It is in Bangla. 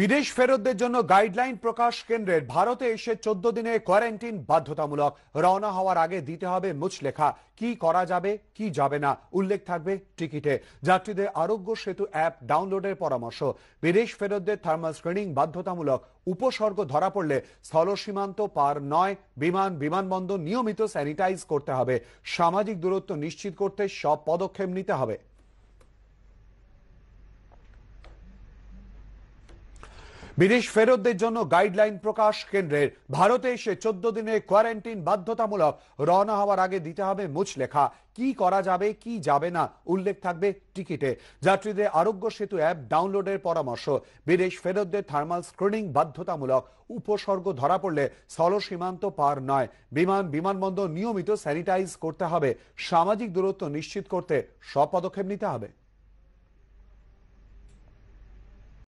বিদেশ ফেরতদের জন্য গাইডলাইন প্রকাশ কেন্দ্রের ভারতে এসে চোদ্দ দিনে কোয়ারেন্টিন বাধ্যতামূলক রওনা হওয়ার আগে দিতে হবে মুচলেখা কি করা যাবে কি যাবে না উল্লেখ থাকবে টিকিটে যাত্রীদের আরোগ্য সেতু অ্যাপ ডাউনলোডের পরামর্শ বিদেশ ফেরতদের থার্মাল স্ক্রিনিং বাধ্যতামূলক উপসর্গ ধরা পড়লে স্থল সীমান্ত পার নয় বিমান বিমানবন্দর নিয়মিত স্যানিটাইজ করতে হবে সামাজিক দূরত্ব নিশ্চিত করতে সব পদক্ষেপ নিতে হবে বিদেশ ফেরতদের জন্য গাইডলাইন প্রকাশ কেন্দ্রের ভারতে এসে চোদ্দ দিনে কোয়ারেন্টিন বাধ্যতামূলক রওনা হওয়ার আগে দিতে হবে মুচলেখা কি করা যাবে কি যাবে না উল্লেখ থাকবে টিকিটে যাত্রীদের আরোগ্য সেতু অ্যাপ ডাউনলোডের পরামর্শ বিদেশ ফেরতদের থার্মাল স্ক্রিনিং বাধ্যতামূলক উপসর্গ ধরা পড়লে স্থল সীমান্ত পার নয় বিমান বিমানবন্দর নিয়মিত স্যানিটাইজ করতে হবে সামাজিক দূরত্ব নিশ্চিত করতে সব পদক্ষেপ নিতে হবে